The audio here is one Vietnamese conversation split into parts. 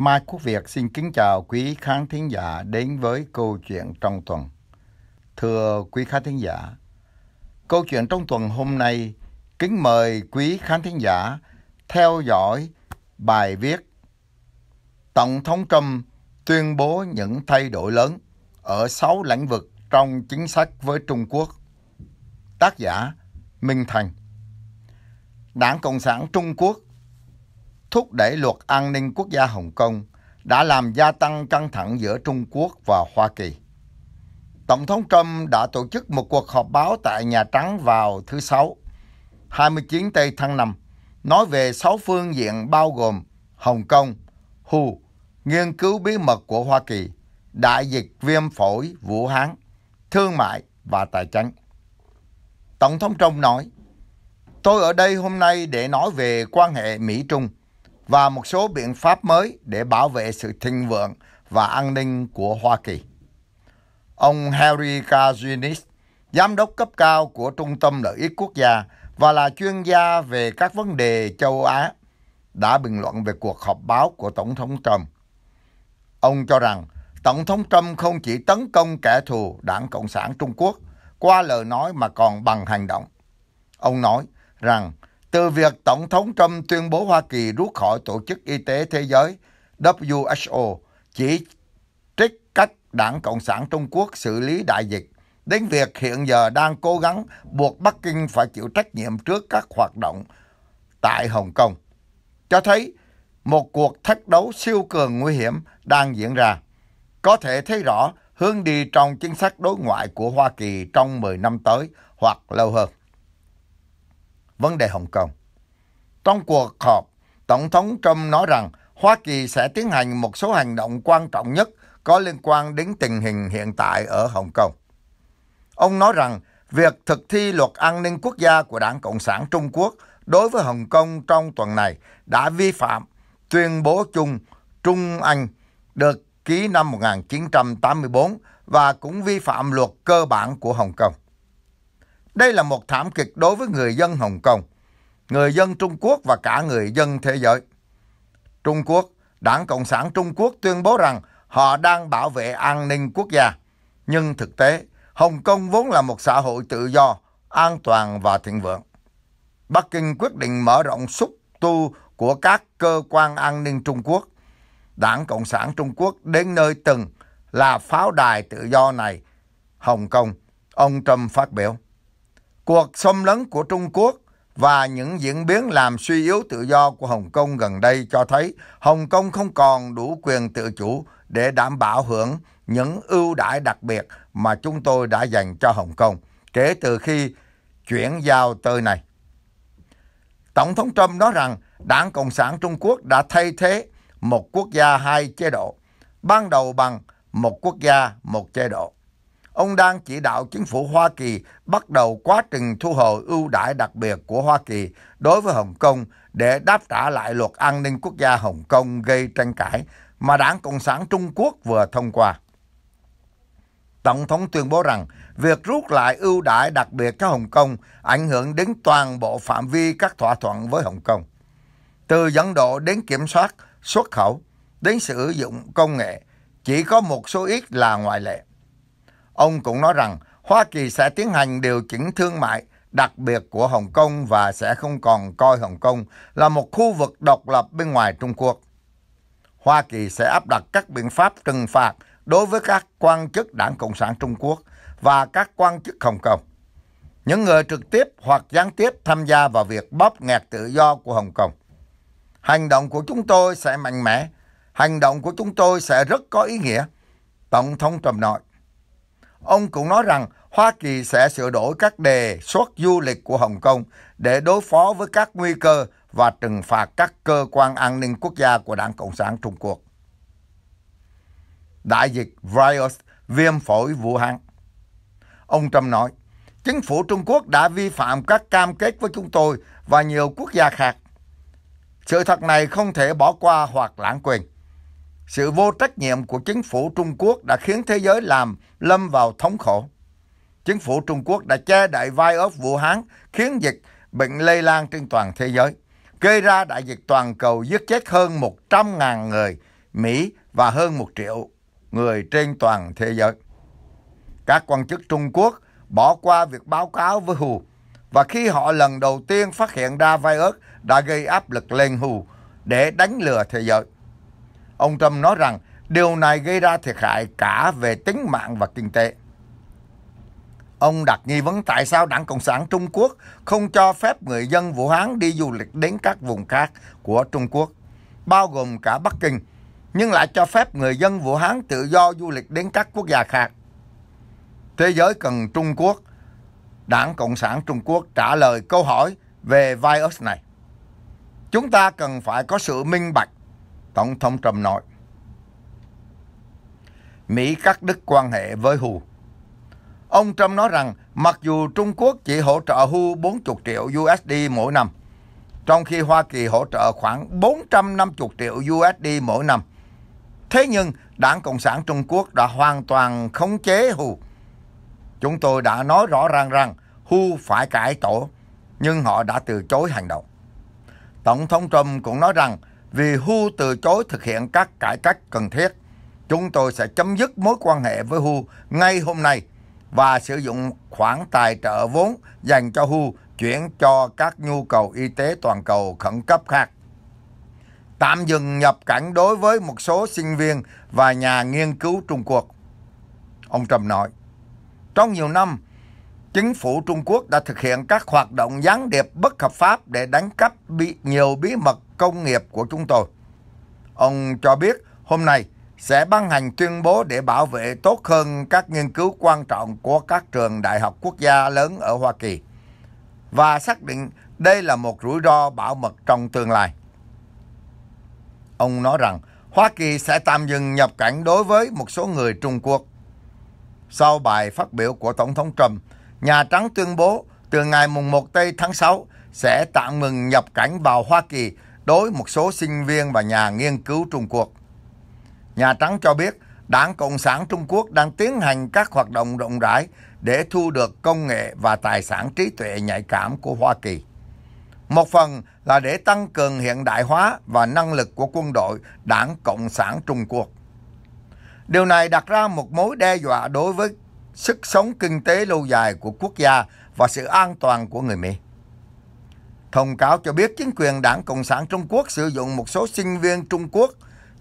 Mai Quốc Việt xin kính chào quý khán thính giả đến với câu chuyện trong tuần. Thưa quý khán thính giả, câu chuyện trong tuần hôm nay kính mời quý khán thính giả theo dõi bài viết Tổng thống Trump tuyên bố những thay đổi lớn ở 6 lĩnh vực trong chính sách với Trung Quốc. Tác giả Minh Thành Đảng Cộng sản Trung Quốc thúc đẩy luật an ninh quốc gia Hồng Kông đã làm gia tăng căng thẳng giữa Trung Quốc và Hoa Kỳ. Tổng thống Trump đã tổ chức một cuộc họp báo tại Nhà Trắng vào thứ Sáu, 29 Tây tháng 5, nói về sáu phương diện bao gồm Hồng Kông, Hu, nghiên cứu bí mật của Hoa Kỳ, đại dịch viêm phổi Vũ Hán, thương mại và tài chính. Tổng thống Trump nói, Tôi ở đây hôm nay để nói về quan hệ Mỹ-Trung – và một số biện pháp mới để bảo vệ sự thịnh vượng và an ninh của Hoa Kỳ. Ông Harry Kazinis, giám đốc cấp cao của Trung tâm Lợi ích Quốc gia và là chuyên gia về các vấn đề châu Á, đã bình luận về cuộc họp báo của Tổng thống Trump. Ông cho rằng Tổng thống Trump không chỉ tấn công kẻ thù Đảng Cộng sản Trung Quốc qua lời nói mà còn bằng hành động. Ông nói rằng từ việc Tổng thống Trump tuyên bố Hoa Kỳ rút khỏi Tổ chức Y tế Thế giới WHO chỉ trích các Đảng Cộng sản Trung Quốc xử lý đại dịch, đến việc hiện giờ đang cố gắng buộc Bắc Kinh phải chịu trách nhiệm trước các hoạt động tại Hồng Kông. Cho thấy một cuộc thách đấu siêu cường nguy hiểm đang diễn ra. Có thể thấy rõ hướng đi trong chính sách đối ngoại của Hoa Kỳ trong 10 năm tới hoặc lâu hơn vấn đề Hồng Kông. Trong cuộc họp, Tổng thống Trump nói rằng Hoa Kỳ sẽ tiến hành một số hành động quan trọng nhất có liên quan đến tình hình hiện tại ở Hồng Kông. Ông nói rằng việc thực thi luật an ninh quốc gia của Đảng Cộng sản Trung Quốc đối với Hồng Kông trong tuần này đã vi phạm tuyên bố chung Trung Anh được ký năm 1984 và cũng vi phạm luật cơ bản của Hồng Kông. Đây là một thảm kịch đối với người dân Hồng Kông, người dân Trung Quốc và cả người dân thế giới. Trung Quốc, Đảng Cộng sản Trung Quốc tuyên bố rằng họ đang bảo vệ an ninh quốc gia. Nhưng thực tế, Hồng Kông vốn là một xã hội tự do, an toàn và thịnh vượng. Bắc Kinh quyết định mở rộng xúc tu của các cơ quan an ninh Trung Quốc. Đảng Cộng sản Trung Quốc đến nơi từng là pháo đài tự do này, Hồng Kông, ông Trump phát biểu cuộc xâm lấn của Trung Quốc và những diễn biến làm suy yếu tự do của Hồng Kông gần đây cho thấy Hồng Kông không còn đủ quyền tự chủ để đảm bảo hưởng những ưu đãi đặc biệt mà chúng tôi đã dành cho Hồng Kông kể từ khi chuyển giao tới này. Tổng thống Trump nói rằng Đảng Cộng sản Trung Quốc đã thay thế một quốc gia hai chế độ, ban đầu bằng một quốc gia một chế độ ông đang chỉ đạo chính phủ Hoa Kỳ bắt đầu quá trình thu hồi ưu đãi đặc biệt của Hoa Kỳ đối với Hồng Kông để đáp trả lại luật an ninh quốc gia Hồng Kông gây tranh cãi mà Đảng Cộng sản Trung Quốc vừa thông qua. Tổng thống tuyên bố rằng việc rút lại ưu đãi đặc biệt cho Hồng Kông ảnh hưởng đến toàn bộ phạm vi các thỏa thuận với Hồng Kông. Từ dẫn độ đến kiểm soát, xuất khẩu, đến sử dụng công nghệ, chỉ có một số ít là ngoại lệ. Ông cũng nói rằng Hoa Kỳ sẽ tiến hành điều chỉnh thương mại đặc biệt của Hồng Kông và sẽ không còn coi Hồng Kông là một khu vực độc lập bên ngoài Trung Quốc. Hoa Kỳ sẽ áp đặt các biện pháp trừng phạt đối với các quan chức đảng Cộng sản Trung Quốc và các quan chức Hồng Kông. Những người trực tiếp hoặc gián tiếp tham gia vào việc bóp nghẹt tự do của Hồng Kông. Hành động của chúng tôi sẽ mạnh mẽ. Hành động của chúng tôi sẽ rất có ý nghĩa. Tổng thống Trump nói. Ông cũng nói rằng Hoa Kỳ sẽ sửa đổi các đề xuất du lịch của Hồng Kông để đối phó với các nguy cơ và trừng phạt các cơ quan an ninh quốc gia của Đảng Cộng sản Trung Quốc. Đại dịch virus viêm phổi Vũ Hán Ông Trump nói, chính phủ Trung Quốc đã vi phạm các cam kết với chúng tôi và nhiều quốc gia khác. Sự thật này không thể bỏ qua hoặc lãng quên sự vô trách nhiệm của chính phủ Trung Quốc đã khiến thế giới làm lâm vào thống khổ. Chính phủ Trung Quốc đã che đậy vai ốc Vũ Hán, khiến dịch bệnh lây lan trên toàn thế giới, gây ra đại dịch toàn cầu giết chết hơn 100.000 người Mỹ và hơn 1 triệu người trên toàn thế giới. Các quan chức Trung Quốc bỏ qua việc báo cáo với Hù và khi họ lần đầu tiên phát hiện ra virus đã gây áp lực lên Hù để đánh lừa thế giới. Ông Trump nói rằng điều này gây ra thiệt hại cả về tính mạng và kinh tế. Ông đặt nghi vấn tại sao Đảng Cộng sản Trung Quốc không cho phép người dân Vũ Hán đi du lịch đến các vùng khác của Trung Quốc, bao gồm cả Bắc Kinh, nhưng lại cho phép người dân Vũ Hán tự do du lịch đến các quốc gia khác. Thế giới cần Trung Quốc, Đảng Cộng sản Trung Quốc trả lời câu hỏi về virus này. Chúng ta cần phải có sự minh bạch Tổng thống Trump nói. Mỹ cắt đứt quan hệ với Hu. Ông Trump nói rằng mặc dù Trung Quốc chỉ hỗ trợ Hu 40 triệu USD mỗi năm, trong khi Hoa Kỳ hỗ trợ khoảng 450 triệu USD mỗi năm. Thế nhưng Đảng Cộng sản Trung Quốc đã hoàn toàn khống chế Hu. Chúng tôi đã nói rõ ràng rằng Hu phải cải tổ, nhưng họ đã từ chối hành động. Tổng thống Trump cũng nói rằng vì Hu từ chối thực hiện các cải cách cần thiết, chúng tôi sẽ chấm dứt mối quan hệ với Hu ngay hôm nay và sử dụng khoản tài trợ vốn dành cho Hu chuyển cho các nhu cầu y tế toàn cầu khẩn cấp khác. Tạm dừng nhập cảnh đối với một số sinh viên và nhà nghiên cứu Trung Quốc. Ông Trump nói, trong nhiều năm, chính phủ Trung Quốc đã thực hiện các hoạt động gián điệp bất hợp pháp để đánh cắp bị nhiều bí mật công nghiệp của chúng tôi. Ông cho biết hôm nay sẽ ban hành tuyên bố để bảo vệ tốt hơn các nghiên cứu quan trọng của các trường đại học quốc gia lớn ở Hoa Kỳ và xác định đây là một rủi ro bảo mật trong tương lai. Ông nói rằng Hoa Kỳ sẽ tạm dừng nhập cảnh đối với một số người Trung Quốc. Sau bài phát biểu của Tổng thống Trump, Nhà Trắng tuyên bố từ ngày mùng 1 Tây tháng 6 sẽ tạm ngừng nhập cảnh vào Hoa Kỳ đối một số sinh viên và nhà nghiên cứu Trung Quốc. Nhà Trắng cho biết Đảng Cộng sản Trung Quốc đang tiến hành các hoạt động rộng rãi để thu được công nghệ và tài sản trí tuệ nhạy cảm của Hoa Kỳ. Một phần là để tăng cường hiện đại hóa và năng lực của quân đội Đảng Cộng sản Trung Quốc. Điều này đặt ra một mối đe dọa đối với sức sống kinh tế lâu dài của quốc gia và sự an toàn của người Mỹ. Thông cáo cho biết chính quyền Đảng Cộng sản Trung Quốc sử dụng một số sinh viên Trung Quốc,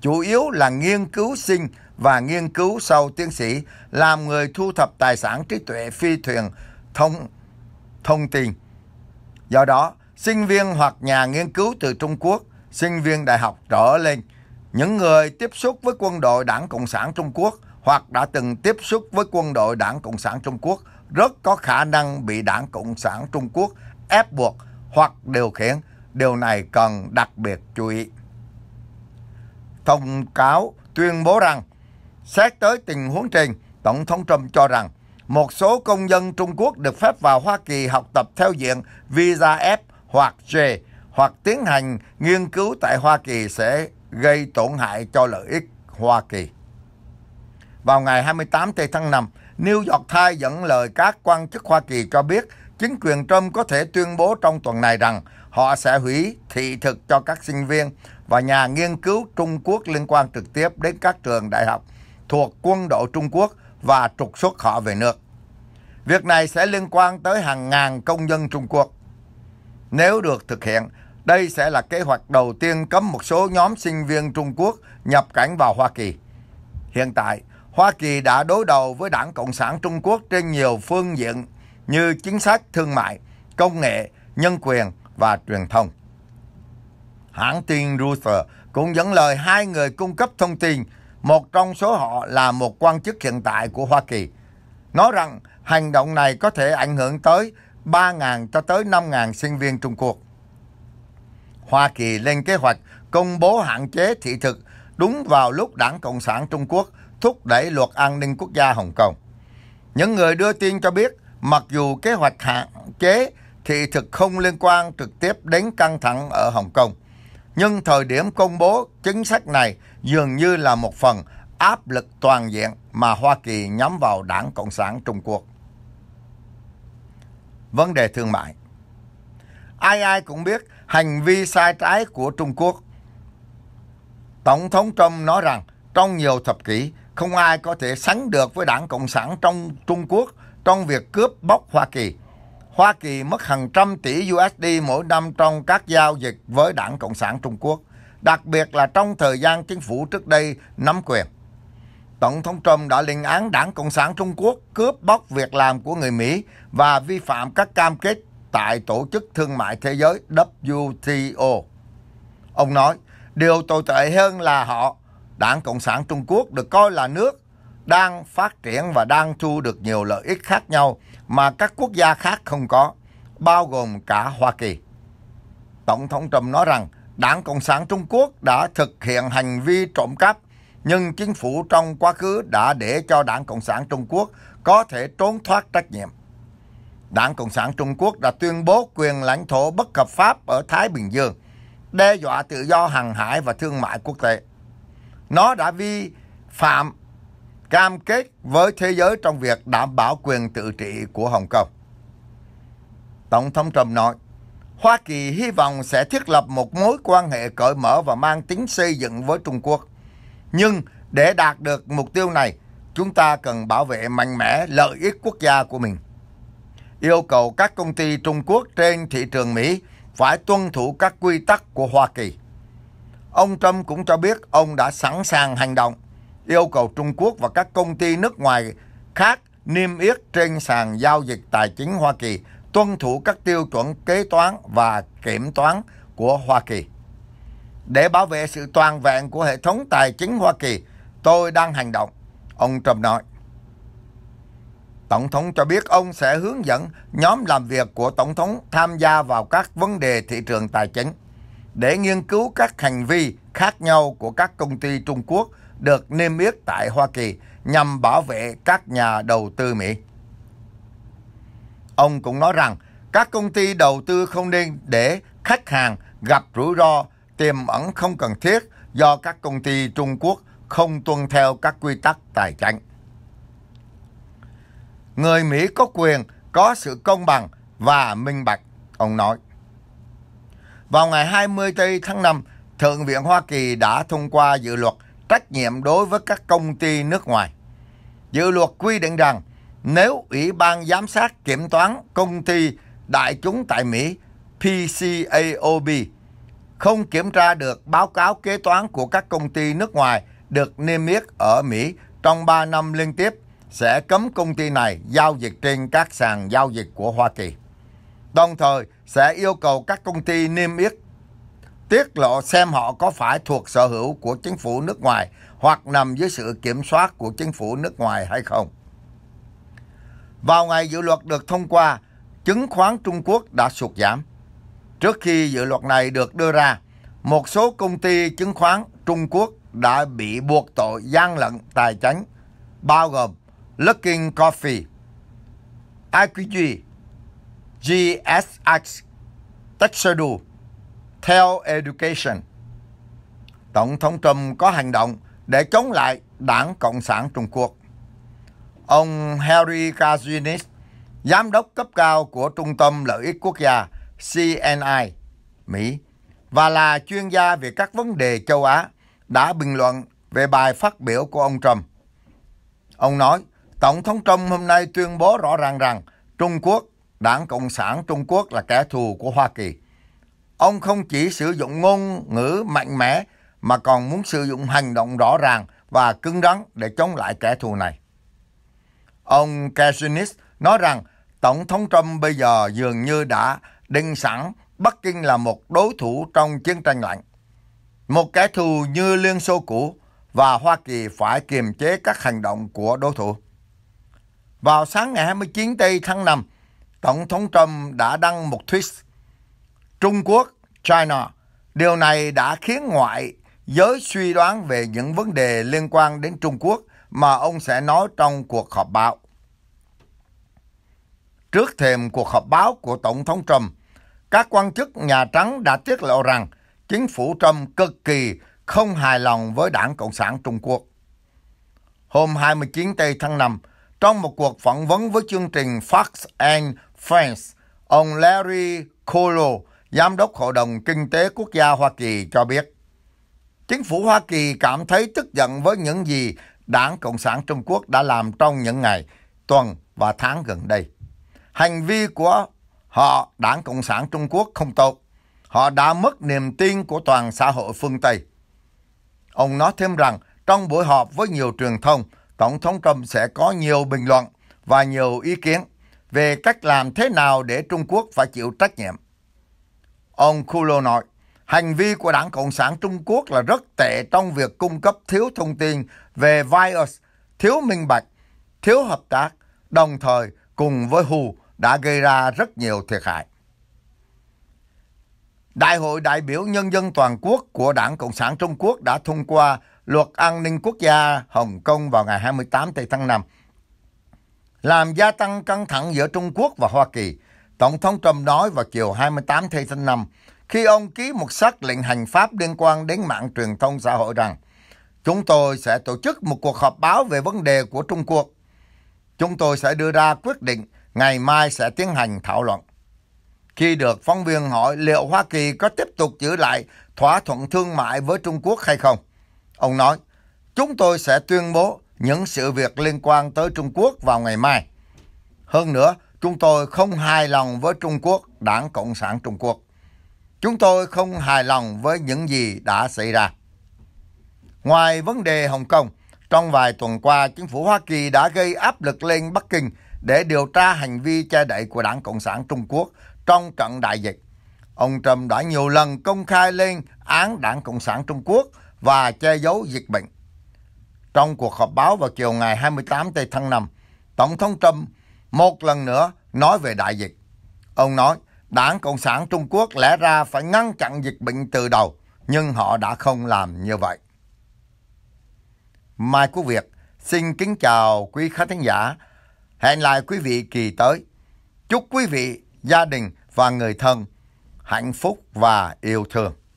chủ yếu là nghiên cứu sinh và nghiên cứu sau tiến sĩ, làm người thu thập tài sản trí tuệ phi thuyền thông thông tin. Do đó, sinh viên hoặc nhà nghiên cứu từ Trung Quốc, sinh viên đại học trở lên, những người tiếp xúc với quân đội Đảng Cộng sản Trung Quốc hoặc đã từng tiếp xúc với quân đội Đảng Cộng sản Trung Quốc rất có khả năng bị Đảng Cộng sản Trung Quốc ép buộc hoặc điều khiển, điều này cần đặc biệt chú ý. Thông cáo tuyên bố rằng, xét tới tình huống trên, Tổng thống Trump cho rằng một số công dân Trung Quốc được phép vào Hoa Kỳ học tập theo diện visa F hoặc J hoặc tiến hành nghiên cứu tại Hoa Kỳ sẽ gây tổn hại cho lợi ích Hoa Kỳ. Vào ngày 28 tháng 5, New York Times dẫn lời các quan chức Hoa Kỳ cho biết chính quyền Trump có thể tuyên bố trong tuần này rằng họ sẽ hủy thị thực cho các sinh viên và nhà nghiên cứu Trung Quốc liên quan trực tiếp đến các trường đại học thuộc quân đội Trung Quốc và trục xuất họ về nước. Việc này sẽ liên quan tới hàng ngàn công dân Trung Quốc. Nếu được thực hiện, đây sẽ là kế hoạch đầu tiên cấm một số nhóm sinh viên Trung Quốc nhập cảnh vào Hoa Kỳ. Hiện tại, Hoa Kỳ đã đối đầu với Đảng Cộng sản Trung Quốc trên nhiều phương diện như chính sách thương mại, công nghệ, nhân quyền và truyền thông. Hãng tin Reuters cũng dẫn lời hai người cung cấp thông tin, một trong số họ là một quan chức hiện tại của Hoa Kỳ, nói rằng hành động này có thể ảnh hưởng tới 3.000 cho tới 5.000 sinh viên Trung Quốc. Hoa Kỳ lên kế hoạch công bố hạn chế thị thực đúng vào lúc Đảng Cộng sản Trung Quốc thúc đẩy luật an ninh quốc gia Hồng Kông. Những người đưa tin cho biết Mặc dù kế hoạch hạn chế thị thực không liên quan trực tiếp đến căng thẳng ở Hồng Kông, nhưng thời điểm công bố chính sách này dường như là một phần áp lực toàn diện mà Hoa Kỳ nhắm vào Đảng Cộng sản Trung Quốc. Vấn đề thương mại Ai ai cũng biết hành vi sai trái của Trung Quốc. Tổng thống Trump nói rằng trong nhiều thập kỷ, không ai có thể sánh được với Đảng Cộng sản trong Trung Quốc trong việc cướp bóc Hoa Kỳ. Hoa Kỳ mất hàng trăm tỷ USD mỗi năm trong các giao dịch với Đảng Cộng sản Trung Quốc, đặc biệt là trong thời gian chính phủ trước đây nắm quyền. Tổng thống Trump đã lên án Đảng Cộng sản Trung Quốc cướp bóc việc làm của người Mỹ và vi phạm các cam kết tại Tổ chức Thương mại Thế giới WTO. Ông nói, điều tồi tệ hơn là họ, Đảng Cộng sản Trung Quốc được coi là nước đang phát triển và đang thu được nhiều lợi ích khác nhau mà các quốc gia khác không có, bao gồm cả Hoa Kỳ. Tổng thống Trump nói rằng Đảng Cộng sản Trung Quốc đã thực hiện hành vi trộm cắp, nhưng chính phủ trong quá khứ đã để cho Đảng Cộng sản Trung Quốc có thể trốn thoát trách nhiệm. Đảng Cộng sản Trung Quốc đã tuyên bố quyền lãnh thổ bất hợp pháp ở Thái Bình Dương, đe dọa tự do hàng hải và thương mại quốc tế. Nó đã vi phạm cam kết với thế giới trong việc đảm bảo quyền tự trị của Hồng Kông. Tổng thống Trump nói, Hoa Kỳ hy vọng sẽ thiết lập một mối quan hệ cởi mở và mang tính xây dựng với Trung Quốc. Nhưng để đạt được mục tiêu này, chúng ta cần bảo vệ mạnh mẽ lợi ích quốc gia của mình. Yêu cầu các công ty Trung Quốc trên thị trường Mỹ phải tuân thủ các quy tắc của Hoa Kỳ. Ông Trump cũng cho biết ông đã sẵn sàng hành động yêu cầu Trung Quốc và các công ty nước ngoài khác niêm yết trên sàn giao dịch tài chính Hoa Kỳ tuân thủ các tiêu chuẩn kế toán và kiểm toán của Hoa Kỳ. Để bảo vệ sự toàn vẹn của hệ thống tài chính Hoa Kỳ, tôi đang hành động, ông Trump nói. Tổng thống cho biết ông sẽ hướng dẫn nhóm làm việc của Tổng thống tham gia vào các vấn đề thị trường tài chính để nghiên cứu các hành vi khác nhau của các công ty Trung Quốc được niêm yết tại Hoa Kỳ nhằm bảo vệ các nhà đầu tư Mỹ. Ông cũng nói rằng các công ty đầu tư không nên để khách hàng gặp rủi ro tiềm ẩn không cần thiết do các công ty Trung Quốc không tuân theo các quy tắc tài chính. Người Mỹ có quyền có sự công bằng và minh bạch, ông nói. Vào ngày 20 tháng 5, Thượng viện Hoa Kỳ đã thông qua dự luật trách nhiệm đối với các công ty nước ngoài. Dự luật quy định rằng nếu Ủy ban Giám sát Kiểm toán Công ty Đại chúng tại Mỹ PCAOB không kiểm tra được báo cáo kế toán của các công ty nước ngoài được niêm yết ở Mỹ trong 3 năm liên tiếp sẽ cấm công ty này giao dịch trên các sàn giao dịch của Hoa Kỳ. Đồng thời, sẽ yêu cầu các công ty niêm yết tiết lộ xem họ có phải thuộc sở hữu của chính phủ nước ngoài hoặc nằm dưới sự kiểm soát của chính phủ nước ngoài hay không. Vào ngày dự luật được thông qua, chứng khoán Trung Quốc đã sụt giảm. Trước khi dự luật này được đưa ra, một số công ty chứng khoán Trung Quốc đã bị buộc tội gian lận tài chính, bao gồm Luckin Coffee, IQG, GSX Tuxedo theo Education. Tổng thống Trump có hành động để chống lại Đảng Cộng sản Trung Quốc. Ông Harry Kazinis, giám đốc cấp cao của Trung tâm Lợi ích Quốc gia CNI, Mỹ, và là chuyên gia về các vấn đề châu Á, đã bình luận về bài phát biểu của ông Trump. Ông nói, Tổng thống Trump hôm nay tuyên bố rõ ràng rằng Trung Quốc Đảng Cộng sản Trung Quốc là kẻ thù của Hoa Kỳ. Ông không chỉ sử dụng ngôn ngữ mạnh mẽ mà còn muốn sử dụng hành động rõ ràng và cứng rắn để chống lại kẻ thù này. Ông Kaczynski nói rằng Tổng thống Trump bây giờ dường như đã định sẵn Bắc Kinh là một đối thủ trong chiến tranh lạnh. Một kẻ thù như Liên Xô cũ và Hoa Kỳ phải kiềm chế các hành động của đối thủ. Vào sáng ngày 29 tây tháng 5, Tổng thống Trump đã đăng một tweet Trung Quốc, China. Điều này đã khiến ngoại giới suy đoán về những vấn đề liên quan đến Trung Quốc mà ông sẽ nói trong cuộc họp báo. Trước thềm cuộc họp báo của Tổng thống Trump, các quan chức Nhà Trắng đã tiết lộ rằng chính phủ Trump cực kỳ không hài lòng với Đảng Cộng sản Trung Quốc. Hôm 29 tây tháng 5, trong một cuộc phỏng vấn với chương trình Fox and France, ông Larry Kolo, Giám đốc Hội đồng Kinh tế Quốc gia Hoa Kỳ cho biết. Chính phủ Hoa Kỳ cảm thấy tức giận với những gì Đảng Cộng sản Trung Quốc đã làm trong những ngày, tuần và tháng gần đây. Hành vi của họ, Đảng Cộng sản Trung Quốc không tốt. Họ đã mất niềm tin của toàn xã hội phương Tây. Ông nói thêm rằng, trong buổi họp với nhiều truyền thông, Tổng thống Trump sẽ có nhiều bình luận và nhiều ý kiến về cách làm thế nào để Trung Quốc phải chịu trách nhiệm. Ông Kulo nói, hành vi của Đảng Cộng sản Trung Quốc là rất tệ trong việc cung cấp thiếu thông tin về virus, thiếu minh bạch, thiếu hợp tác, đồng thời cùng với Hù đã gây ra rất nhiều thiệt hại. Đại hội đại biểu nhân dân toàn quốc của Đảng Cộng sản Trung Quốc đã thông qua Luật An ninh Quốc gia Hồng Kông vào ngày 28 tháng 5 làm gia tăng căng thẳng giữa Trung Quốc và Hoa Kỳ. Tổng thống Trump nói vào chiều 28 tháng 5 khi ông ký một sắc lệnh hành pháp liên quan đến mạng truyền thông xã hội rằng chúng tôi sẽ tổ chức một cuộc họp báo về vấn đề của Trung Quốc. Chúng tôi sẽ đưa ra quyết định ngày mai sẽ tiến hành thảo luận. Khi được phóng viên hỏi liệu Hoa Kỳ có tiếp tục giữ lại thỏa thuận thương mại với Trung Quốc hay không, ông nói, chúng tôi sẽ tuyên bố những sự việc liên quan tới Trung Quốc vào ngày mai. Hơn nữa, chúng tôi không hài lòng với Trung Quốc, Đảng Cộng sản Trung Quốc. Chúng tôi không hài lòng với những gì đã xảy ra. Ngoài vấn đề Hồng Kông, trong vài tuần qua, chính phủ Hoa Kỳ đã gây áp lực lên Bắc Kinh để điều tra hành vi che đậy của Đảng Cộng sản Trung Quốc trong trận đại dịch. Ông Trump đã nhiều lần công khai lên án Đảng Cộng sản Trung Quốc và che giấu dịch bệnh. Trong cuộc họp báo vào chiều ngày 28 tây tháng 5, Tổng thống Trump một lần nữa nói về đại dịch. Ông nói, Đảng Cộng sản Trung Quốc lẽ ra phải ngăn chặn dịch bệnh từ đầu, nhưng họ đã không làm như vậy. Mai Quốc Việt xin kính chào quý khán thính giả. Hẹn lại quý vị kỳ tới. Chúc quý vị, gia đình và người thân hạnh phúc và yêu thương.